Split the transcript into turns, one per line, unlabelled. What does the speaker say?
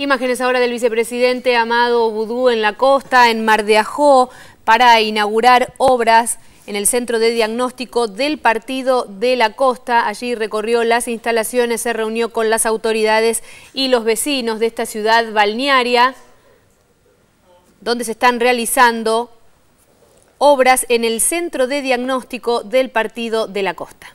Imágenes ahora del vicepresidente Amado Budú en la costa, en Mar de Ajó, para inaugurar obras en el centro de diagnóstico del partido de la costa. Allí recorrió las instalaciones, se reunió con las autoridades y los vecinos de esta ciudad balnearia, donde se están realizando obras en el centro de diagnóstico del partido de la costa.